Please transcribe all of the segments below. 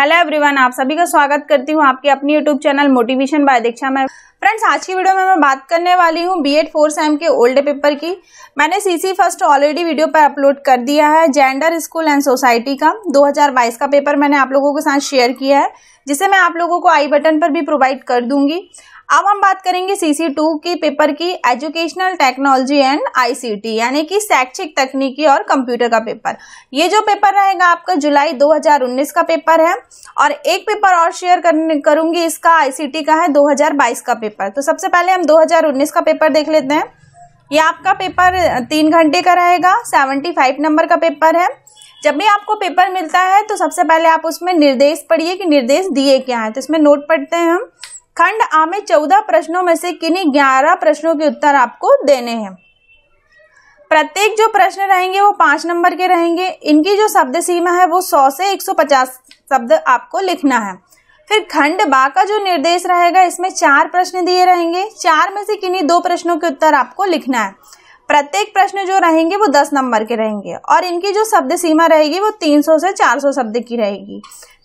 Hello everyone आप सभी का स्वागत करती हूँ आपके अपनी YouTube channel motivation by Diksha में फ्रेंड्स आज की वीडियो में मैं बात करने वाली हूँ बी एड फोर सेम के ओल्ड पेपर की मैंने सीसी फर्स्ट ऑलरेडी वीडियो पर अपलोड कर दिया है जेंडर स्कूल एंड सोसाइटी का 2022 का पेपर मैंने आप लोगों के साथ शेयर किया है जिसे मैं आप लोगों को आई बटन पर भी प्रोवाइड कर दूंगी अब हम बात करेंगे सीसी टू के पेपर की एजुकेशनल टेक्नोलॉजी एंड आईसीटी यानी कि शैक्षिक तकनीकी और कंप्यूटर का पेपर ये जो पेपर रहेगा आपका जुलाई 2019 का पेपर है और एक पेपर और शेयर करूंगी इसका आईसीटी का है 2022 का पेपर तो सबसे पहले हम 2019 का पेपर देख लेते हैं ये आपका पेपर तीन घंटे का रहेगा सेवेंटी फाइव नंबर का पेपर है जब भी आपको पेपर मिलता है तो सबसे पहले आप उसमें निर्देश पढ़िए कि निर्देश दिए क्या है तो इसमें नोट पढ़ते हैं हम खंड आ में चौदह प्रश्नों में से किन्हीं ग्यारह प्रश्नों के उत्तर आपको देने हैं प्रत्येक जो प्रश्न रहेंगे वो पांच नंबर के रहेंगे इनकी जो शब्द सीमा है वो सौ से एक सौ पचास शब्द आपको लिखना है फिर खंड बा का जो निर्देश रहेगा इसमें चार प्रश्न दिए रहेंगे चार में से किन्हीं दो प्रश्नों के उत्तर आपको लिखना है प्रत्येक प्रश्न जो रहेंगे वो दस नंबर के रहेंगे और इनकी जो शब्द सीमा रहेगी वो तीन सौ से चार सौ शब्द की रहेगी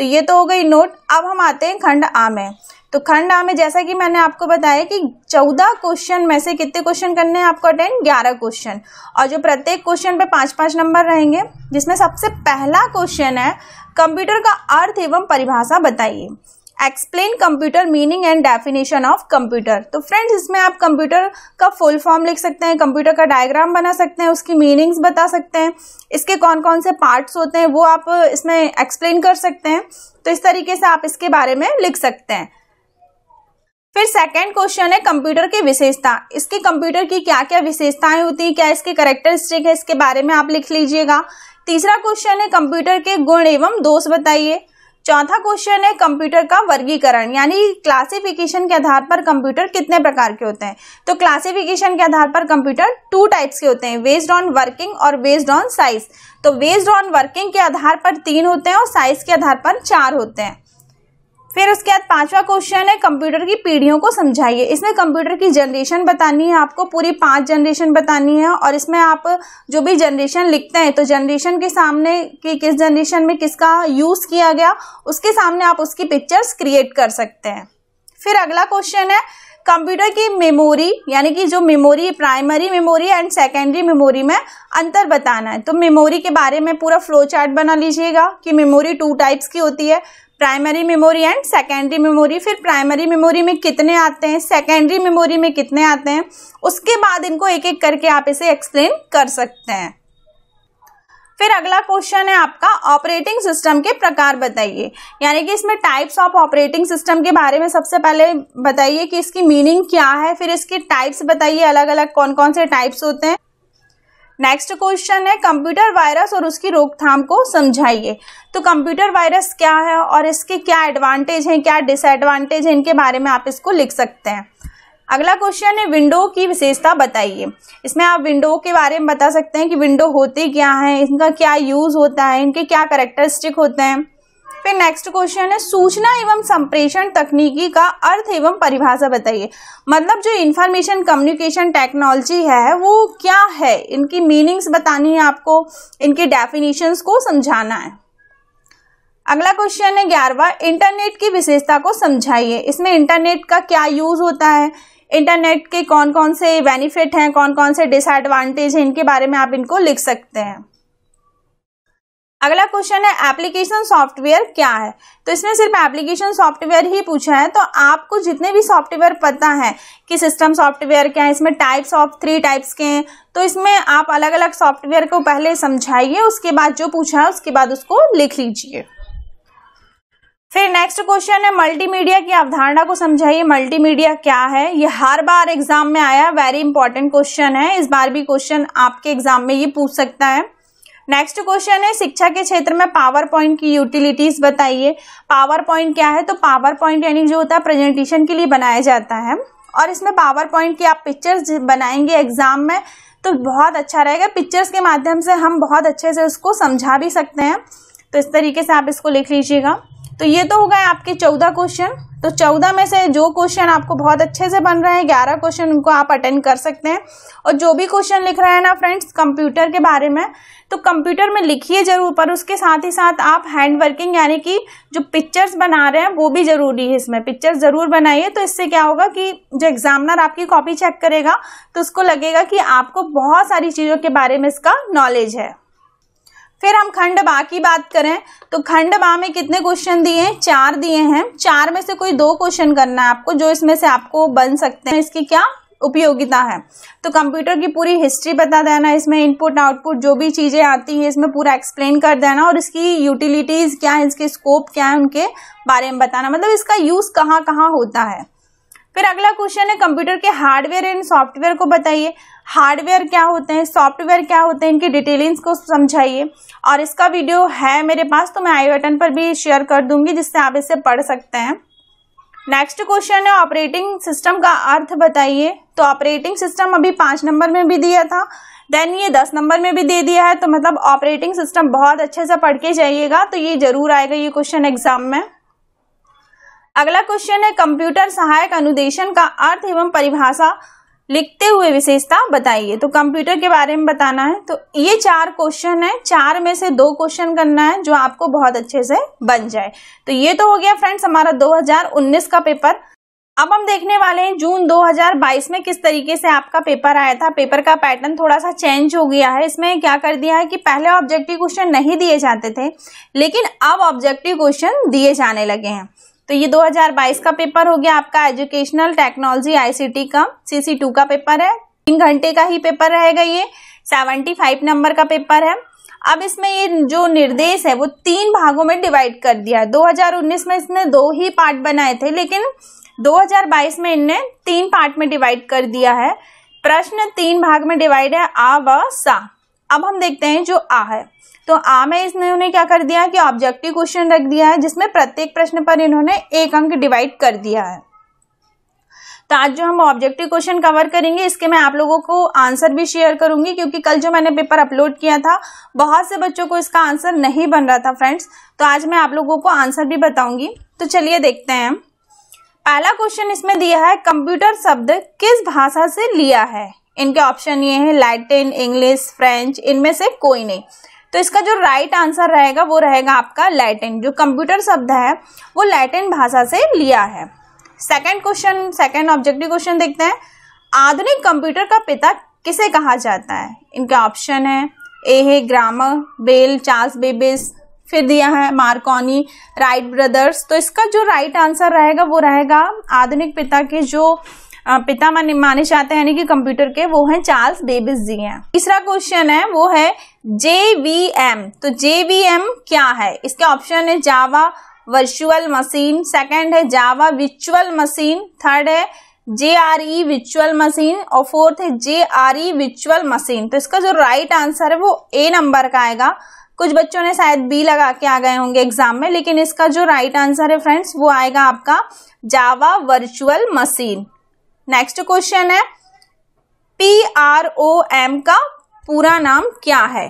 तो ये तो हो गई नोट अब हम आते हैं खंड आ में तो खंड आ में जैसा कि मैंने आपको बताया कि चौदह क्वेश्चन में से कितने क्वेश्चन करने हैं आपको अटेंड ग्यारह क्वेश्चन और जो प्रत्येक क्वेश्चन पे पांच पांच नंबर रहेंगे जिसमें सबसे पहला क्वेश्चन है कंप्यूटर का अर्थ एवं परिभाषा बताइए explain computer meaning and definition of computer तो फ्रेंड्स इसमें आप कंप्यूटर का फुल फॉर्म लिख सकते हैं कंप्यूटर का डायग्राम बना सकते हैं उसकी मीनिंग्स बता सकते हैं इसके कौन कौन से पार्ट्स होते हैं वो आप इसमें एक्सप्लेन कर सकते हैं तो इस तरीके से आप इसके बारे में लिख सकते हैं फिर सेकेंड क्वेश्चन है कंप्यूटर की विशेषता इसके कंप्यूटर की क्या क्या विशेषताएं होती है क्या इसके करेक्टरिस्टिक है इसके बारे में आप लिख लीजिएगा तीसरा क्वेश्चन है कंप्यूटर के गुण एवं दोष बताइए चौथा क्वेश्चन है कंप्यूटर का वर्गीकरण यानी क्लासिफिकेशन के आधार पर कंप्यूटर कितने प्रकार के होते हैं तो क्लासिफिकेशन के आधार पर कंप्यूटर टू टाइप्स के होते हैं वेस्ड ऑन वर्किंग और बेस्ड ऑन साइज तो वेस्ड ऑन वर्किंग के आधार पर तीन होते हैं और साइज के आधार पर चार होते हैं फिर उसके बाद पांचवा क्वेश्चन है कंप्यूटर की पीढ़ियों को समझाइए इसमें कंप्यूटर की जनरेशन बतानी है आपको पूरी पांच जनरेशन बतानी है और इसमें आप जो भी जनरेशन लिखते हैं तो जनरेशन के सामने कि किस जनरेशन में किसका यूज किया गया उसके सामने आप उसकी पिक्चर्स क्रिएट कर सकते हैं फिर अगला क्वेश्चन है कंप्यूटर की मेमोरी यानी कि जो memory primary memory and secondary memory में अंतर बताना है तो मेमोरी के बारे में पूरा फ्लो चार्ट बना लीजिएगा कि मेमोरी टू टाइप्स की होती है primary memory and secondary memory फिर प्राइमरी मेमोरी में कितने आते हैं सेकेंडरी मेमोरी में कितने आते हैं उसके बाद इनको एक एक करके आप इसे एक्सप्लेन कर सकते हैं फिर अगला क्वेश्चन है आपका ऑपरेटिंग सिस्टम के प्रकार बताइए यानी कि इसमें टाइप्स ऑफ ऑपरेटिंग सिस्टम के बारे में सबसे पहले बताइए कि इसकी मीनिंग क्या है फिर इसके टाइप्स बताइए अलग अलग कौन कौन से टाइप्स होते हैं नेक्स्ट क्वेश्चन है कंप्यूटर वायरस और उसकी रोकथाम को समझाइए तो कंप्यूटर वायरस क्या है और इसके क्या एडवांटेज हैं क्या डिसएडवांटेज हैं इनके बारे में आप इसको लिख सकते हैं अगला क्वेश्चन है विंडो की विशेषता बताइए इसमें आप विंडो के बारे में बता सकते हैं कि विंडो होती क्या है इनका क्या यूज होता है इनके क्या करेक्टरिस्टिक होते हैं फिर नेक्स्ट क्वेश्चन है सूचना एवं संप्रेषण तकनीकी का अर्थ एवं परिभाषा बताइए मतलब जो इंफॉर्मेशन कम्युनिकेशन टेक्नोलॉजी है वो क्या है इनकी मीनिंग्स बतानी है आपको इनके डेफिनेशन को समझाना है अगला क्वेश्चन है ग्यारहवा इंटरनेट की विशेषता को समझाइए इसमें इंटरनेट का क्या यूज होता है इंटरनेट के कौन कौन से बेनिफिट हैं कौन कौन से डिसएडवांटेज हैं इनके बारे में आप इनको लिख सकते हैं अगला क्वेश्चन है एप्लीकेशन सॉफ्टवेयर क्या है तो इसमें सिर्फ एप्लीकेशन सॉफ्टवेयर ही पूछा है तो आपको जितने भी सॉफ्टवेयर पता है कि सिस्टम सॉफ्टवेयर क्या है इसमें टाइप्स ऑफ थ्री टाइप्स के हैं तो इसमें आप अलग अलग सॉफ्टवेयर को पहले समझाइए उसके बाद जो पूछा है उसके बाद उसको लिख लीजिए फिर नेक्स्ट क्वेश्चन है मल्टीमीडिया की अवधारणा को समझाइए मल्टीमीडिया क्या है ये हर बार एग्जाम में आया वेरी इंपॉर्टेंट क्वेश्चन है इस बार भी क्वेश्चन आपके एग्जाम में ये पूछ सकता है नेक्स्ट क्वेश्चन है शिक्षा के क्षेत्र में पावर पॉइंट की यूटिलिटीज बताइए पावर पॉइंट क्या है तो पावर पॉइंट यानी जो होता है प्रेजेंटेशन के लिए बनाया जाता है और इसमें पावर पॉइंट की आप पिक्चर्स बनाएंगे एग्जाम में तो बहुत अच्छा रहेगा पिक्चर्स के माध्यम से हम बहुत अच्छे से उसको समझा भी सकते हैं तो इस तरीके से आप इसको लिख लीजिएगा तो ये तो हो गए आपके चौदह क्वेश्चन तो चौदह में से जो क्वेश्चन आपको बहुत अच्छे से बन रहे हैं ग्यारह क्वेश्चन उनको आप अटेंड कर सकते हैं और जो भी क्वेश्चन लिख रहे हैं ना फ्रेंड्स कंप्यूटर के बारे में तो कंप्यूटर में लिखिए जरूर पर उसके साथ ही साथ आप हैंड वर्किंग यानी कि जो पिक्चर्स बना रहे हैं वो भी जरूरी है इसमें पिक्चर्स जरूर बनाइए तो इससे क्या होगा कि जो एग्जामिनर आपकी कॉपी चेक करेगा तो उसको लगेगा कि आपको बहुत सारी चीज़ों के बारे में इसका नॉलेज है फिर हम खंड बा की बात करें तो खंड बा में कितने क्वेश्चन दिए हैं चार दिए हैं चार में से कोई दो क्वेश्चन करना है आपको जो इसमें से आपको बन सकते हैं इसकी क्या उपयोगिता है तो कंप्यूटर की पूरी हिस्ट्री बता देना इसमें इनपुट आउटपुट जो भी चीज़ें आती हैं इसमें पूरा एक्सप्लेन कर देना और इसकी यूटिलिटीज़ क्या है इसके स्कोप क्या है उनके बारे में बताना मतलब इसका यूज़ कहाँ कहाँ होता है फिर अगला क्वेश्चन है कंप्यूटर के हार्डवेयर एंड सॉफ्टवेयर को बताइए हार्डवेयर क्या होते हैं सॉफ्टवेयर क्या होते हैं इनकी डिटेलिंग्स को समझाइए और इसका वीडियो है मेरे पास तो मैं आई बटन पर भी शेयर कर दूंगी जिससे आप इसे पढ़ सकते हैं नेक्स्ट क्वेश्चन है ऑपरेटिंग सिस्टम का अर्थ बताइए तो ऑपरेटिंग सिस्टम अभी पाँच नंबर में भी दिया था देन ये दस नंबर में भी दे दिया है तो मतलब ऑपरेटिंग सिस्टम बहुत अच्छे से पढ़ के जाइएगा तो ये जरूर आएगा ये क्वेश्चन एग्जाम में अगला क्वेश्चन है कंप्यूटर सहायक अनुदेशन का अर्थ एवं परिभाषा लिखते हुए विशेषता बताइए तो कंप्यूटर के बारे में बताना है तो ये चार क्वेश्चन है चार में से दो क्वेश्चन करना है जो आपको बहुत अच्छे से बन जाए तो ये तो हो गया फ्रेंड्स हमारा 2019 का पेपर अब हम देखने वाले हैं जून 2022 में किस तरीके से आपका पेपर आया था पेपर का पैटर्न थोड़ा सा चेंज हो गया है इसमें क्या कर दिया है कि पहले ऑब्जेक्टिव क्वेश्चन नहीं दिए जाते थे लेकिन अब ऑब्जेक्टिव क्वेश्चन दिए जाने लगे हैं तो ये 2022 का पेपर हो गया आपका एजुकेशनल टेक्नोलॉजी आईसीटी का सीसी टू का पेपर है तीन घंटे का ही पेपर रहेगा ये 75 नंबर का पेपर है अब इसमें ये जो निर्देश है वो तीन भागों में डिवाइड कर दिया 2019 में इसने दो ही पार्ट बनाए थे लेकिन 2022 में इनने तीन पार्ट में डिवाइड कर दिया है प्रश्न तीन भाग में डिवाइड है आ व सा अब हम देखते हैं जो आ है तो आ में इसने उन्हें क्या कर दिया कि ऑब्जेक्टिव क्वेश्चन रख दिया है जिसमें प्रत्येक प्रश्न पर इन्होंने एक अंक डिवाइड कर दिया है तो आज जो हम ऑब्जेक्टिव क्वेश्चन कवर करेंगे इसके मैं आप लोगों को आंसर भी शेयर करूंगी क्योंकि कल जो मैंने पेपर अपलोड किया था बहुत से बच्चों को इसका आंसर नहीं बन रहा था फ्रेंड्स तो आज मैं आप लोगों को आंसर भी बताऊंगी तो चलिए देखते हैं पहला क्वेश्चन इसमें दिया है कंप्यूटर शब्द किस भाषा से लिया है इनके ऑप्शन ये है लैटिन इंग्लिश फ्रेंच इनमें से कोई नहीं तो इसका जो राइट आंसर रहेगा वो रहेगा आपका लैटिन जो कंप्यूटर शब्द है वो लैटिन भाषा से लिया है second question second objective question देखते हैं आधुनिक कंप्यूटर का पिता किसे कहा जाता है इनके ऑप्शन है ए है ग्रामर बेल चार्ल्स बेबिस फिर दिया है मार्कोनी राइट ब्रदर्स तो इसका जो राइट आंसर रहेगा वो रहेगा आधुनिक पिता के जो पिता माने जाते हैं यानी कि कंप्यूटर के वो हैं चार्ल्स डेविस जी हैं तीसरा क्वेश्चन है वो है जेवीएम तो जेवीएम क्या है इसके ऑप्शन है जावा वर्चुअल मशीन सेकंड है जावा विचुअल मशीन थर्ड है जे आर ई विचुअल मशीन और फोर्थ है जे आर ई विचुअल मशीन तो इसका जो राइट आंसर है वो ए नंबर का आएगा कुछ बच्चों ने शायद बी लगा के आ गए होंगे एग्जाम में लेकिन इसका जो राइट आंसर है फ्रेंड्स वो आएगा आपका Java virtual machine next question है पी आर ओ एम का पूरा नाम क्या है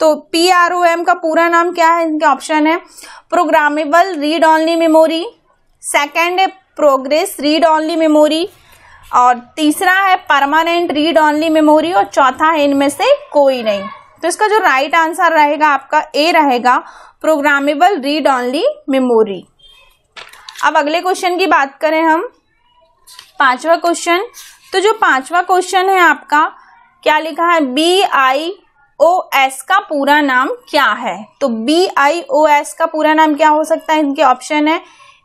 तो पी आर ओ एम का पूरा नाम क्या है इनके ऑप्शन है programmable read only memory second है प्रोग्रेस रीड ऑनली मेमोरी और तीसरा है परमानेंट रीड ऑनली मेमोरी और चौथा है इनमें से कोई नहीं तो इसका जो राइट right आंसर रहेगा आपका ए रहेगा प्रोग्रामेबल रीड ऑनली मेमोरी अब अगले क्वेश्चन की बात करें हम पांचवा क्वेश्चन तो जो पांचवा क्वेश्चन है आपका क्या लिखा है बी आई ओ एस का पूरा नाम क्या है तो बी आई ओ एस का पूरा नाम क्या हो सकता है इनके ऑप्शन है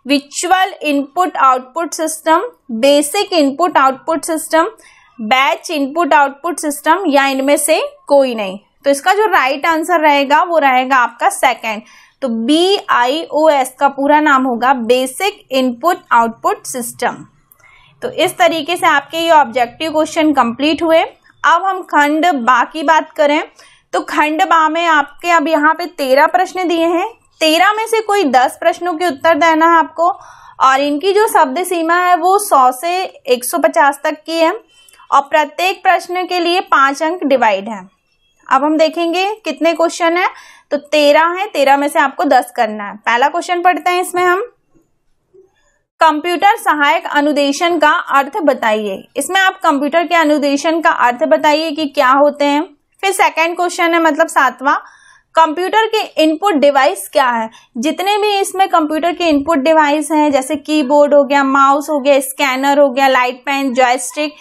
विचुअल input output system basic input output system batch input output system या इनमें से कोई नहीं तो इसका जो राइट आंसर रहेगा वो रहेगा आपका सेकेंड तो बी आई ओ एस का पूरा नाम होगा बेसिक इनपुट आउटपुट सिस्टम तो इस तरीके से आपके ये ऑब्जेक्टिव क्वेश्चन कंप्लीट हुए अब हम खंड बा की बात करें तो खंड बा में आपके अब यहाँ पे तेरह प्रश्न दिए हैं तेरह में से कोई दस प्रश्नों के उत्तर देना है आपको और इनकी जो शब्द सीमा है वो सौ से एक सौ पचास तक की है और प्रत्येक प्रश्न के लिए पांच अंक डिवाइड है अब हम देखेंगे कितने क्वेश्चन है तो तेरह है तेरह में से आपको दस करना है पहला क्वेश्चन पढ़ते हैं इसमें हम कंप्यूटर सहायक अनुदेशन का अर्थ बताइए इसमें आप कंप्यूटर के अनुदेशन का अर्थ बताइए कि क्या होते हैं फिर सेकंड क्वेश्चन है मतलब सातवां कंप्यूटर के इनपुट डिवाइस क्या है जितने भी इसमें कंप्यूटर के इनपुट डिवाइस हैं जैसे कीबोर्ड हो गया माउस हो गया स्कैनर हो गया लाइट पेन जॉयस्टिक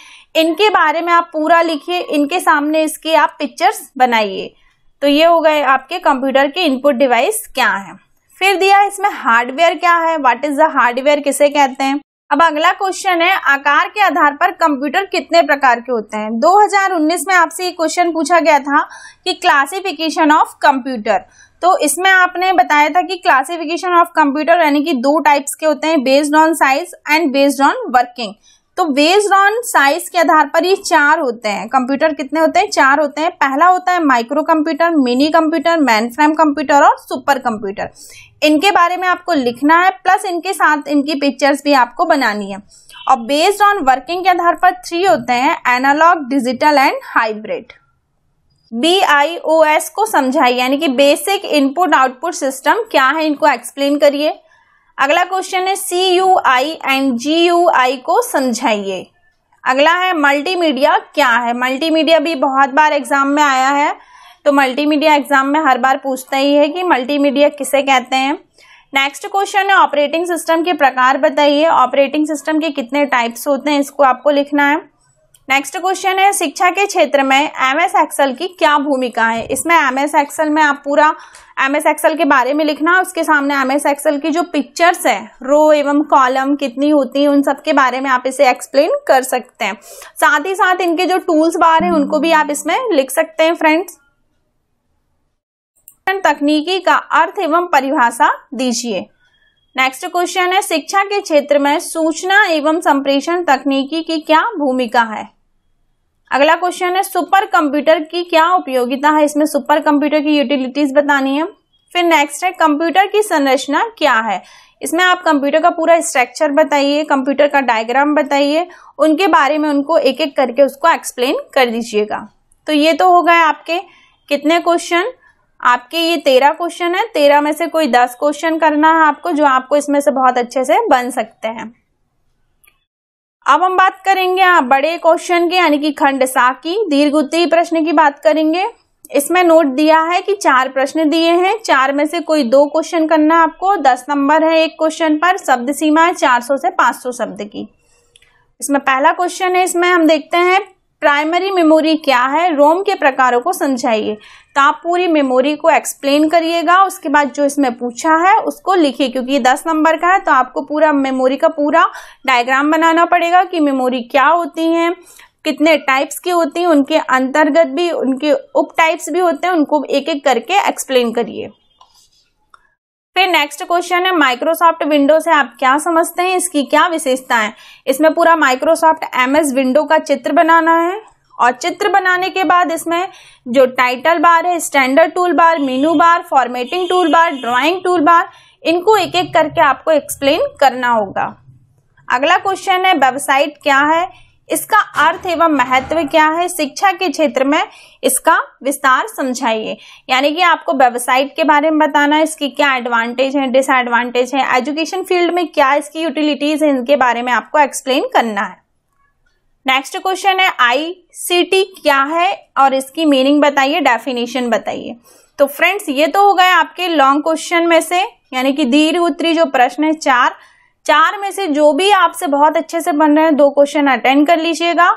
इनके बारे में आप पूरा लिखिए इनके सामने इसकी आप पिक्चर्स बनाइए तो ये हो गए आपके कंप्यूटर के इनपुट डिवाइस क्या है फिर दिया इसमें हार्डवेयर क्या है व्हाट इज द हार्डवेयर किसे कहते हैं अब अगला क्वेश्चन है आकार के आधार पर कंप्यूटर कितने प्रकार के होते हैं 2019 में आपसे ये क्वेश्चन पूछा गया था कि क्लासिफिकेशन ऑफ कंप्यूटर तो इसमें आपने बताया था कि क्लासिफिकेशन ऑफ कंप्यूटर यानी कि दो टाइप्स के होते हैं based on size and based on working तो बेस्ड ऑन साइज के आधार पर ये चार होते हैं कंप्यूटर कितने होते हैं चार होते हैं पहला होता है micro computer mini computer mainframe computer और सुपर कंप्यूटर इनके बारे में आपको लिखना है प्लस इनके साथ इनकी पिक्चर्स भी आपको बनानी है और बेस्ड ऑन वर्किंग के आधार पर थ्री होते हैं analog digital and hybrid B I O S को समझाइए यानी कि बेसिक इनपुट आउटपुट सिस्टम क्या है इनको एक्सप्लेन करिए अगला क्वेश्चन है C U I and G U I को समझाइए अगला है मल्टीमीडिया क्या है मल्टीमीडिया भी बहुत बार एग्जाम में आया है तो मल्टीमीडिया एग्जाम में हर बार पूछता ही है कि मल्टीमीडिया किसे कहते हैं नेक्स्ट क्वेश्चन है ऑपरेटिंग सिस्टम के प्रकार बताइए ऑपरेटिंग सिस्टम के कितने टाइप्स होते हैं इसको आपको लिखना है नेक्स्ट क्वेश्चन है शिक्षा के क्षेत्र में एम एस एक्सल की क्या भूमिका है इसमें एम एस एक्सल में आप पूरा एम एस एक्सल के बारे में लिखना उसके सामने एम एस एक्सल की जो पिक्चर्स है रो एवं कॉलम कितनी होती है उन सब के बारे में आप इसे एक्सप्लेन कर सकते हैं साथ ही साथ इनके जो टूल्स बार है उनको भी आप इसमें लिख सकते हैं फ्रेंड्स तकनीकी का अर्थ एवं परिभाषा दीजिए नेक्स्ट क्वेश्चन है शिक्षा के क्षेत्र में सूचना एवं संप्रेषण तकनीकी की क्या भूमिका है अगला क्वेश्चन है सुपर कंप्यूटर की क्या उपयोगिता है इसमें सुपर कंप्यूटर की यूटिलिटीज बतानी है फिर नेक्स्ट है कंप्यूटर की संरचना क्या है इसमें आप कंप्यूटर का पूरा स्ट्रक्चर बताइए कंप्यूटर का डायग्राम बताइए उनके बारे में उनको एक एक करके उसको एक्सप्लेन कर दीजिएगा तो ये तो हो गए आपके कितने क्वेश्चन आपके ये तेरह क्वेश्चन है तेरह में से कोई दस क्वेश्चन करना है आपको जो आपको इसमें से बहुत अच्छे से बन सकते हैं अब हम बात करेंगे आप बड़े क्वेश्चन के यानी कि खंड सा की दीर्घ उत्तरी प्रश्न की बात करेंगे इसमें नोट दिया है कि चार प्रश्न दिए हैं चार में से कोई दो क्वेश्चन करना आपको दस नंबर है एक क्वेश्चन पर शब्द सीमा है चार सौ से पांच सौ शब्द की इसमें पहला क्वेश्चन है इसमें हम देखते हैं प्राइमरी मेमोरी क्या है रोम के प्रकारों को समझाइए तो आप पूरी मेमोरी को एक्सप्लेन करिएगा उसके बाद जो इसमें पूछा है उसको लिखिए क्योंकि ये दस नंबर का है तो आपको पूरा मेमोरी का पूरा डायग्राम बनाना पड़ेगा कि मेमोरी क्या होती है कितने टाइप्स की होती हैं उनके अंतर्गत भी उनके उप टाइप्स भी होते हैं उनको एक एक करके एक्सप्लेन करिए फिर नेक्स्ट क्वेश्चन है माइक्रोसॉफ्ट विंडो से आप क्या समझते हैं इसकी क्या विशेषताएं है? इसमें पूरा माइक्रोसॉफ्ट एमएस विंडो का चित्र बनाना है और चित्र बनाने के बाद इसमें जो टाइटल बार है standard tool bar menu bar formatting tool bar drawing tool bar इनको एक एक करके आपको एक्सप्लेन करना होगा अगला क्वेश्चन है वेबसाइट क्या है इसका अर्थ एवं महत्व क्या है शिक्षा के क्षेत्र में इसका विस्तार समझाइए यानी कि आपको वेबसाइट के बारे में बताना है इसकी क्या एडवांटेज है डिसएडवांटेज है एजुकेशन फील्ड में क्या इसकी यूटिलिटीज है इनके बारे में आपको एक्सप्लेन करना है नेक्स्ट क्वेश्चन है टी क्या है और इसकी मीनिंग बताइए डेफिनेशन बताइए तो फ्रेंड्स ये तो हो गए आपके लॉन्ग क्वेश्चन में से यानी कि दीर्घ उत्तरी जो प्रश्न है चार चार में से जो भी आपसे बहुत अच्छे से बन रहे हैं दो क्वेश्चन अटेंड कर लीजिएगा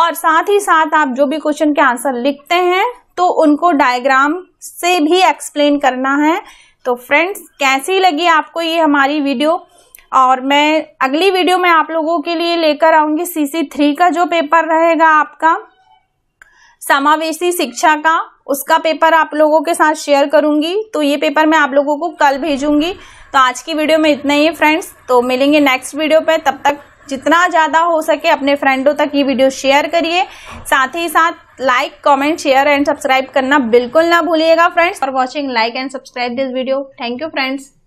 और साथ ही साथ आप जो भी क्वेश्चन के आंसर लिखते हैं तो उनको डायग्राम से भी एक्सप्लेन करना है तो फ्रेंड्स कैसी लगी आपको ये हमारी वीडियो और मैं अगली वीडियो में आप लोगों के लिए लेकर आऊंगी सीसी थ्री का जो पेपर रहेगा आपका समावेशी शिक्षा का उसका पेपर आप लोगों के साथ शेयर करूंगी तो ये पेपर मैं आप लोगों को कल भेजूंगी तो आज की वीडियो में इतना ही फ्रेंड्स तो मिलेंगे नेक्स्ट वीडियो पर तब तक जितना ज़्यादा हो सके अपने फ्रेंडों तक ये वीडियो शेयर करिए साथ ही साथ like comment share and subscribe करना बिल्कुल ना भूलिएगा friends for watching like and subscribe this video thank you friends